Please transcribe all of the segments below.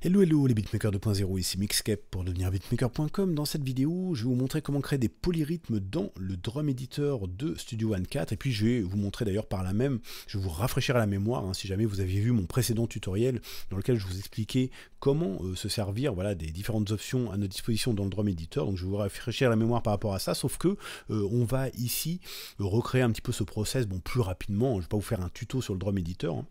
Hello hello les beatmakers 2.0, ici Mixcape pour devenir beatmaker.com. Dans cette vidéo, je vais vous montrer comment créer des polyrythmes dans le drum editor de Studio One 4 et puis je vais vous montrer d'ailleurs par là même, je vais vous rafraîchir la mémoire hein, si jamais vous aviez vu mon précédent tutoriel dans lequel je vous expliquais comment euh, se servir voilà, des différentes options à notre disposition dans le drum editor. Donc je vais vous rafraîchir la mémoire par rapport à ça, sauf que euh, on va ici recréer un petit peu ce process bon, plus rapidement. Je ne vais pas vous faire un tuto sur le drum editor. Hein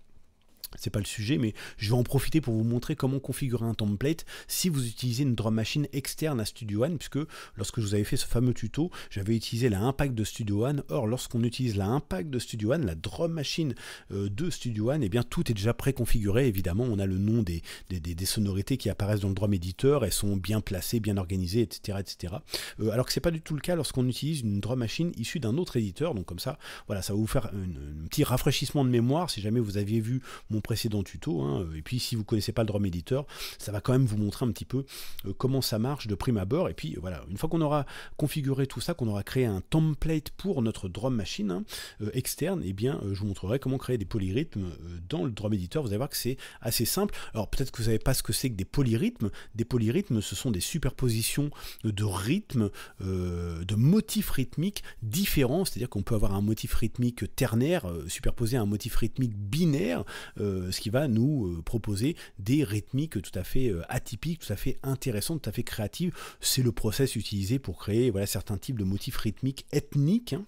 c'est pas le sujet, mais je vais en profiter pour vous montrer comment configurer un template si vous utilisez une drum machine externe à Studio One, puisque lorsque je vous avais fait ce fameux tuto, j'avais utilisé la impact de Studio One. Or, lorsqu'on utilise la impact de Studio One, la drum machine euh, de Studio One, et eh bien tout est déjà préconfiguré. Évidemment, on a le nom des, des, sonorités qui apparaissent dans le drum éditeur, elles sont bien placées, bien organisées, etc. etc. Euh, alors que c'est pas du tout le cas lorsqu'on utilise une drum machine issue d'un autre éditeur, donc comme ça, voilà, ça va vous faire un, un petit rafraîchissement de mémoire si jamais vous aviez vu mon précédent tuto. Hein. Et puis si vous connaissez pas le Drum Editor, ça va quand même vous montrer un petit peu euh, comment ça marche de prime abord. Et puis voilà, une fois qu'on aura configuré tout ça, qu'on aura créé un template pour notre drum machine hein, euh, externe, et eh bien euh, je vous montrerai comment créer des polyrythmes dans le drum editor. Vous allez voir que c'est assez simple. Alors peut-être que vous savez pas ce que c'est que des polyrythmes. Des polyrythmes, ce sont des superpositions de rythmes, de motifs rythmiques différents. C'est-à-dire qu'on peut avoir un motif rythmique ternaire superposé à un motif rythmique binaire. Euh, ce qui va nous euh, proposer des rythmiques tout à fait euh, atypiques, tout à fait intéressantes, tout à fait créatives. C'est le process utilisé pour créer voilà, certains types de motifs rythmiques ethniques. Hein.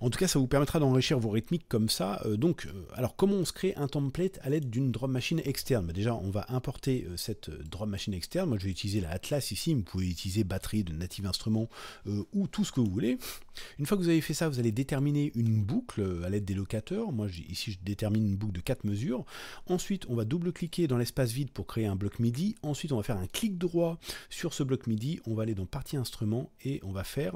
En tout cas, ça vous permettra d'enrichir vos rythmiques comme ça. Euh, donc, euh, alors comment on se crée un template à l'aide d'une drum machine externe bah, Déjà, on va importer euh, cette drum machine externe. Moi, je vais utiliser la Atlas ici. Vous pouvez utiliser batterie de native instrument ou tout ce que vous voulez. Une fois que vous avez fait ça, vous allez déterminer une boucle à l'aide des locateurs. Moi, ici, je détermine une boucle de 4 mesures. Ensuite, on va double-cliquer dans l'espace vide pour créer un bloc MIDI. Ensuite, on va faire un clic droit sur ce bloc MIDI. On va aller dans partie instrument et on va faire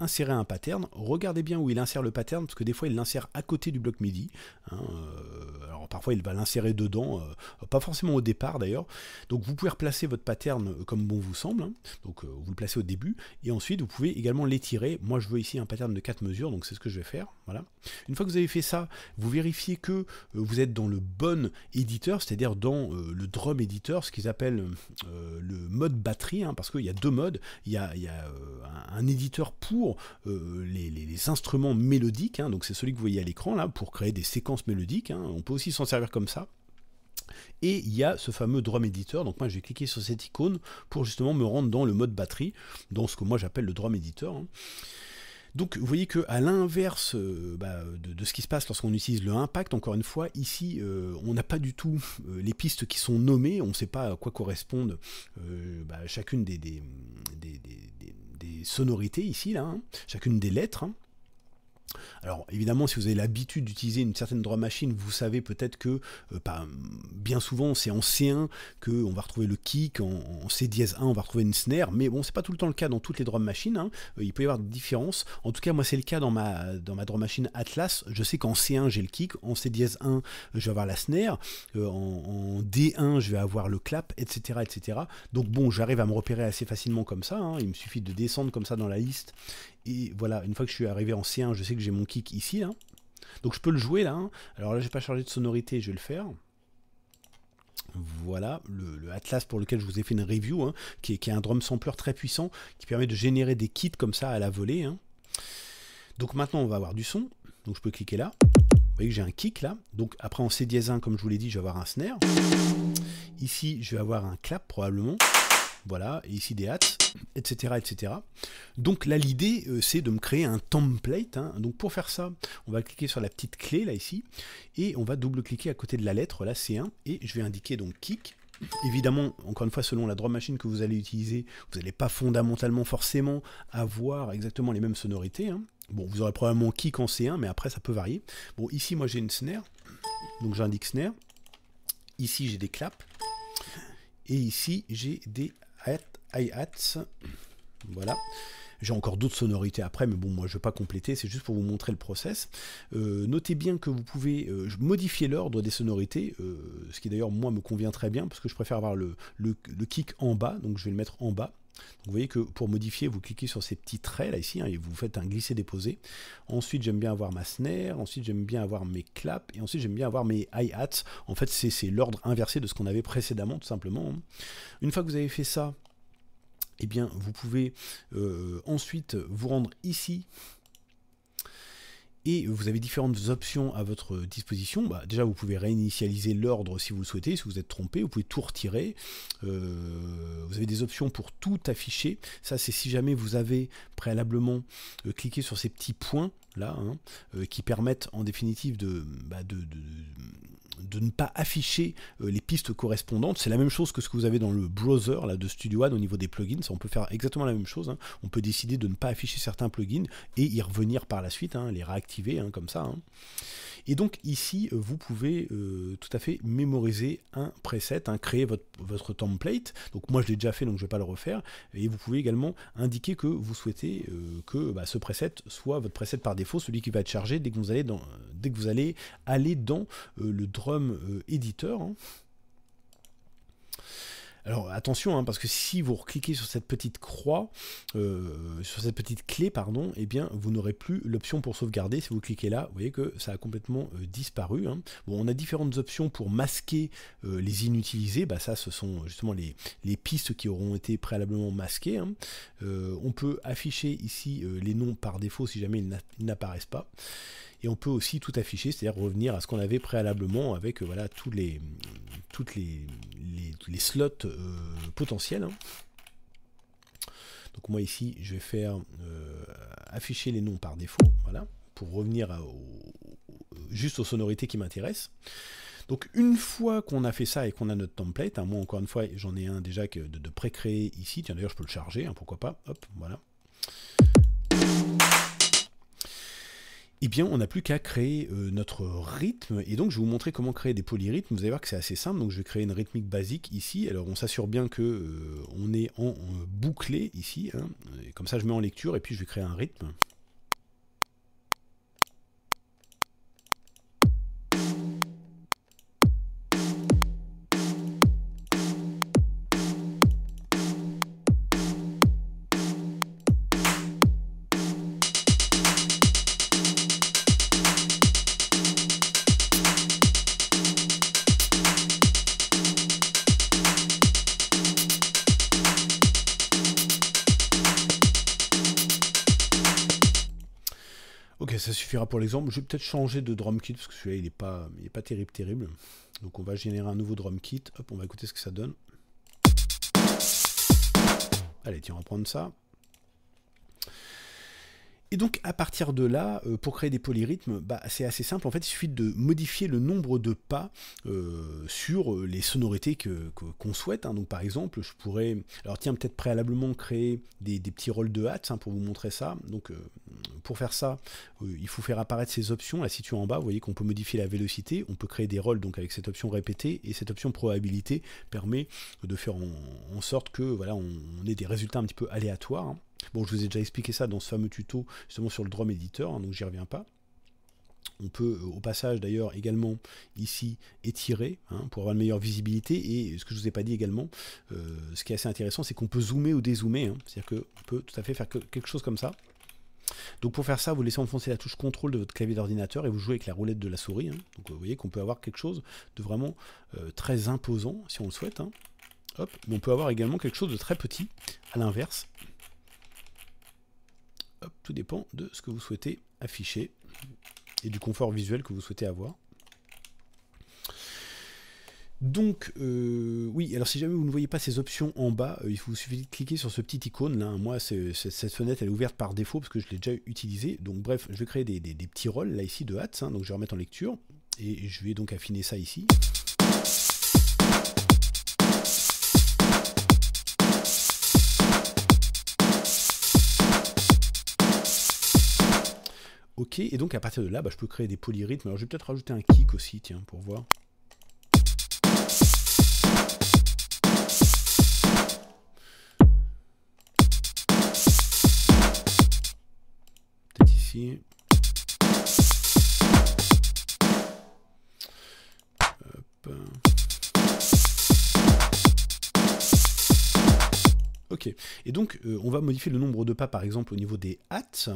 Insérer un pattern, regardez bien où il insère le pattern, parce que des fois il l'insère à côté du bloc MIDI. Hein, euh, alors parfois il va l'insérer dedans, euh, pas forcément au départ d'ailleurs. Donc vous pouvez replacer votre pattern euh, comme bon vous semble. Hein. donc vous le placez au début, et ensuite vous pouvez également l'étirer. Moi je veux ici un pattern de 4 mesures, donc c'est ce que je vais faire. Voilà. Une fois que vous avez fait ça, vous vérifiez que vous êtes dans le bon éditeur, c'est-à-dire dans le drum éditeur, ce qu'ils appellent le mode batterie, hein, parce qu'il y a deux modes. Il y a, il y a un éditeur pour euh, les, instruments mélodiques, hein. donc c'est celui que vous voyez à l'écran là, pour créer des séquences mélodiques, hein. on peut aussi s'en servir comme ça. Et il y a ce fameux drum editor, donc moi je vais cliquer sur cette icône pour justement me rendre dans le mode batterie, dans ce que moi j'appelle le drum editor. Hein. Donc vous voyez que à l'inverse euh, bah, de, ce qui se passe lorsqu'on utilise le impact, encore une fois, ici euh, on n'a pas du tout les pistes qui sont nommées, on ne sait pas à quoi correspondent bah, chacune des des sonorités ici, là, hein. chacune des lettres. Hein. Alors évidemment, si vous avez l'habitude d'utiliser une certaine drum machine, vous savez peut-être que euh, bah, bien souvent c'est en C1 qu'on va retrouver le kick, en, C dièse 1 on va retrouver une snare, mais bon c'est pas tout le temps le cas dans toutes les drum machines, hein. euh, il peut y avoir des différences. En tout cas moi c'est le cas dans ma, dans ma drum machine Atlas, je sais qu'en C1 j'ai le kick, en C dièse 1 je vais avoir la snare, euh, en, D1 je vais avoir le clap, etc. etc. Donc bon j'arrive à me repérer assez facilement comme ça, hein. il me suffit de descendre comme ça dans la liste et voilà, une fois que je suis arrivé en C1, je sais que j'ai mon kick ici, Donc je peux le jouer, là. Hein. Alors là, j'ai pas chargé de sonorité, je vais le faire. Voilà, le, Atlas pour lequel je vous ai fait une review, hein, qui, est, un drum sampler très puissant, qui permet de générer des kits comme ça à la volée. Hein. Donc maintenant, on va avoir du son. Donc je peux cliquer là. Vous voyez que j'ai un kick là. Donc après en C dièse comme je vous l'ai dit, je vais avoir un snare. Ici, je vais avoir un clap probablement voilà, et ici des hats, etc. etc. Donc là, l'idée, euh, c'est de me créer un template. Hein. Donc pour faire ça, on va cliquer sur la petite clé, là, ici, et on va double-cliquer à côté de la lettre, là, C1, et je vais indiquer donc kick. Évidemment, encore une fois, selon la drum machine que vous allez utiliser, vous n'allez pas fondamentalement forcément avoir exactement les mêmes sonorités. Hein. Bon, vous aurez probablement kick en C1, mais après, ça peut varier. Bon, ici, moi, j'ai une snare, donc j'indique snare. Ici, j'ai des claps. Et ici, j'ai des hi Voilà. J'ai encore d'autres sonorités après, mais bon, moi je ne vais pas compléter, c'est juste pour vous montrer le process. Euh, notez bien que vous pouvez euh, modifier l'ordre des sonorités, euh, ce qui d'ailleurs moi me convient très bien, parce que je préfère avoir le kick en bas, donc je vais le mettre en bas vous voyez que pour modifier, vous cliquez sur ces petits traits là ici hein, et vous faites un glisser-déposer. Ensuite, j'aime bien avoir ma snare, ensuite j'aime bien avoir mes claps et ensuite j'aime bien avoir mes hi-hats. En fait, c'est l'ordre inversé de ce qu'on avait précédemment tout simplement. Hein. Une fois que vous avez fait ça, et eh bien, vous pouvez euh, ensuite vous rendre ici et vous avez différentes options à votre disposition. Bah, déjà, vous pouvez réinitialiser l'ordre si vous le souhaitez, si vous êtes trompé, vous pouvez tout retirer. Euh, vous avez des options pour tout afficher. Ça, c'est si jamais vous avez préalablement euh, cliqué sur ces petits points là, hein, euh, qui permettent en définitive de bah, de ne pas afficher euh, les pistes correspondantes. C'est la même chose que ce que vous avez dans le browser là, de Studio One au niveau des plugins. on peut faire exactement la même chose. Hein. On peut décider de ne pas afficher certains plugins et y revenir par la suite, hein, les réactiver hein, comme ça. Et donc ici, euh, vous pouvez euh, tout à fait mémoriser un preset, hein, créer votre, votre, template. Donc moi je l'ai déjà fait, donc je ne vais pas le refaire. Et vous pouvez également indiquer que vous souhaitez euh, que bah, ce preset soit votre preset par défaut, celui qui va être chargé dès que vous allez, dans, aller dans le drum editor. Hein. Alors attention, hein, parce que si vous cliquez sur cette petite croix, euh, sur cette petite clé, pardon, eh bien vous n'aurez plus l'option pour sauvegarder. Si vous cliquez là, vous voyez que ça a complètement euh, disparu. Hein. Bon, on a différentes options pour masquer euh, les inutilisés. Bah ça, ce sont justement les, les pistes qui auront été préalablement masquées. Hein. on peut afficher ici les noms par défaut si jamais ils n'apparaissent pas. Et on peut aussi tout afficher, c'est-à-dire revenir à ce qu'on avait préalablement avec voilà tous les, toutes les, les, slots euh, potentiels. Hein. Donc moi ici, je vais faire euh, afficher les noms par défaut, voilà, pour revenir à, juste aux sonorités qui m'intéressent. Donc une fois qu'on a fait ça et qu'on a notre template, hein, moi encore une fois, j'en ai un déjà que de, précréé pré créer ici. Tiens d'ailleurs, je peux le charger, hein, pourquoi pas. Hop, voilà. Et eh bien, on n'a plus qu'à créer euh, notre rythme. Et donc, je vais vous montrer comment créer des polyrythmes. Vous allez voir que c'est assez simple. Donc, je vais créer une rythmique basique ici. Alors, on s'assure bien que euh, on est en, euh, bouclé ici. Hein. comme ça, je mets en lecture et puis je vais créer un rythme. ça suffira pour l'exemple. Je vais peut-être changer de drum kit parce que celui-là il n'est pas, pas terrible, terrible. Donc on va générer un nouveau drum kit. Hop, on va écouter ce que ça donne. Allez, tiens, on va prendre ça. Et donc à partir de là, euh, pour créer des polyrythmes, bah, c'est assez simple. En fait, il suffit de modifier le nombre de pas euh, sur euh, les sonorités qu'on souhaite. Hein. Donc par exemple, je pourrais, alors tiens peut-être préalablement créer des, petits rôles de hats hein, pour vous montrer ça. Donc pour faire ça, euh, il faut faire apparaître ces options. Là, situées en bas, vous voyez qu'on peut modifier la vélocité, on peut créer des rôles donc avec cette option répétée et cette option probabilité permet de faire en, sorte que voilà, on, ait des résultats un petit peu aléatoires. Hein. Bon, je vous ai déjà expliqué ça dans ce fameux tuto justement sur le Drum Editor, hein, donc j'y reviens pas. On peut euh, au passage d'ailleurs également ici étirer hein, pour avoir une meilleure visibilité. Et ce que je ne vous ai pas dit également, euh, ce qui est assez intéressant, c'est qu'on peut zoomer ou dézoomer. C'est-à-dire qu'on peut tout à fait faire quelque chose comme ça. Donc pour faire ça, vous laissez enfoncer la touche contrôle de votre clavier d'ordinateur et vous jouez avec la roulette de la souris. Hein. Donc vous voyez qu'on peut avoir quelque chose de vraiment euh, très imposant si on le souhaite. Hein. Hop. Mais on peut avoir également quelque chose de très petit à l'inverse. Hop, tout dépend de ce que vous souhaitez afficher et du confort visuel que vous souhaitez avoir. Donc, euh, oui, alors si jamais vous ne voyez pas ces options en bas, euh, il vous suffit de cliquer sur ce petit icône là. Hein. Moi, cette fenêtre elle est ouverte par défaut parce que je l'ai déjà utilisée. Donc, bref, je vais créer des, petits rôles là ici de hats. Hein. donc, je vais remettre en lecture et je vais donc affiner ça ici. Ok, et donc à partir de là, bah, je peux créer des polyrythmes. Alors, je vais peut-être rajouter un kick aussi, tiens, pour voir. Ok, et donc euh, on va modifier le nombre de pas par exemple au niveau des hâtes.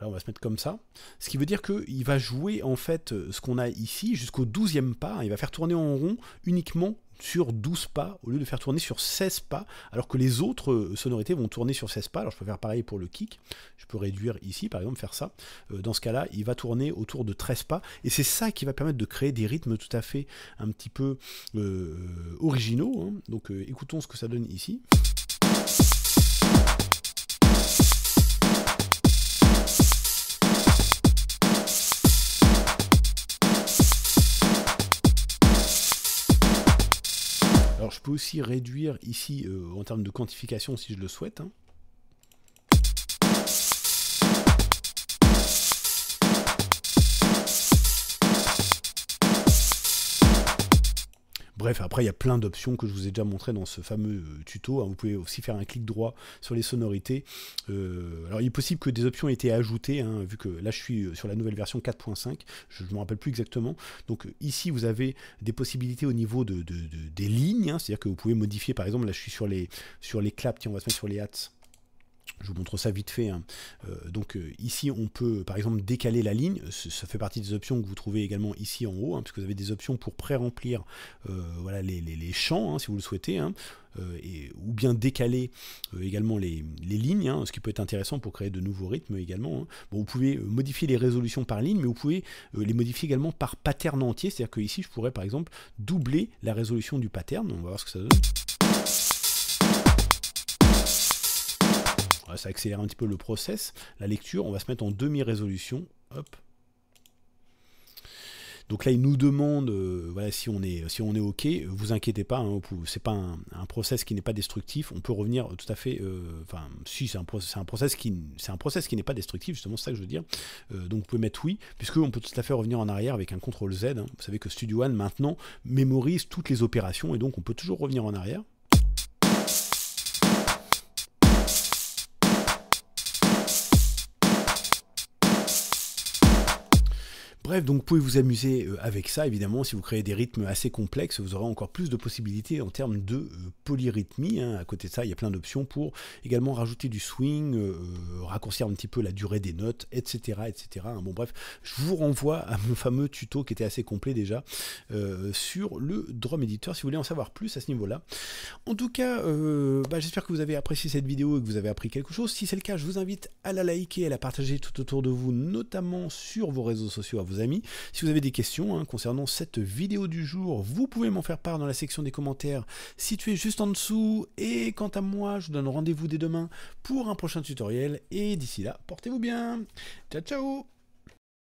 on va se mettre comme ça. Ce qui veut dire qu'il va jouer en fait euh, ce qu'on a ici jusqu'au 12e pas. Il va faire tourner en rond uniquement sur 12 pas au lieu de faire tourner sur 16 pas, alors que les autres euh, sonorités vont tourner sur 16 pas. Alors je peux faire pareil pour le kick, je peux réduire ici par exemple, faire ça. Euh, dans ce cas-là, il va tourner autour de 13 pas, et c'est ça qui va permettre de créer des rythmes tout à fait un petit peu euh, originaux. Hein. Donc écoutons ce que ça donne ici. Alors je peux aussi réduire ici euh, en termes de quantification si je le souhaite. Hein. Bref, après, il y a plein d'options que je vous ai déjà montrées dans ce fameux euh, tuto. Hein. Vous pouvez aussi faire un clic droit sur les sonorités. Euh, alors, il est possible que des options aient été ajoutées, hein, vu que là, je suis euh, sur la nouvelle version 4.5. Je ne me rappelle plus exactement. Donc, ici, vous avez des possibilités au niveau de, des lignes. Hein. C'est-à-dire que vous pouvez modifier, par exemple, là, je suis sur les, sur les claps. Tiens, on va se mettre sur les hats. Je vous montre ça vite fait. Hein. Euh, donc euh, ici, on peut par exemple décaler la ligne. Ça fait partie des options que vous trouvez également ici en haut, hein, puisque vous avez des options pour pré-remplir euh, voilà, les, champs, hein, si vous le souhaitez, et, ou bien décaler également les, les lignes, ce qui peut être intéressant pour créer de nouveaux rythmes également. Bon, vous pouvez modifier les résolutions par ligne, mais vous pouvez les modifier également par pattern entier. C'est-à-dire que ici, je pourrais par exemple doubler la résolution du pattern. On va voir ce que ça donne. Euh, ça accélère un petit peu le process. La lecture, on va se mettre en demi-résolution. Hop. Donc là, il nous demande, euh, voilà, si on est, si on est ok, vous inquiétez pas, hein, c'est pas un, process qui n'est pas destructif. On peut revenir euh, tout à fait, enfin, si c'est un, process, un process qui, c'est un process qui n'est pas destructif, justement, c'est ça que je veux dire. donc vous pouvez mettre oui, puisqu'on peut tout à fait revenir en arrière avec un ctrl Z. Hein. Vous savez que Studio One maintenant mémorise toutes les opérations et donc on peut toujours revenir en arrière. Bref, donc vous pouvez vous amuser euh, avec ça, évidemment, si vous créez des rythmes assez complexes, vous aurez encore plus de possibilités en termes de euh, polyrythmie. Hein. À côté de ça, il y a plein d'options pour également rajouter du swing, euh, raccourcir un petit peu la durée des notes, etc. etc. Hein. Bon bref, je vous renvoie à mon fameux tuto qui était assez complet déjà sur le drum editor si vous voulez en savoir plus à ce niveau-là. En tout cas, bah, j'espère que vous avez apprécié cette vidéo et que vous avez appris quelque chose. Si c'est le cas, je vous invite à la liker, à la partager tout autour de vous, notamment sur vos réseaux sociaux, à vous amis. Si vous avez des questions hein, concernant cette vidéo du jour, vous pouvez m'en faire part dans la section des commentaires située juste en dessous. Et quant à moi, je vous donne rendez-vous dès demain pour un prochain tutoriel. Et d'ici là, portez-vous bien. Ciao, ciao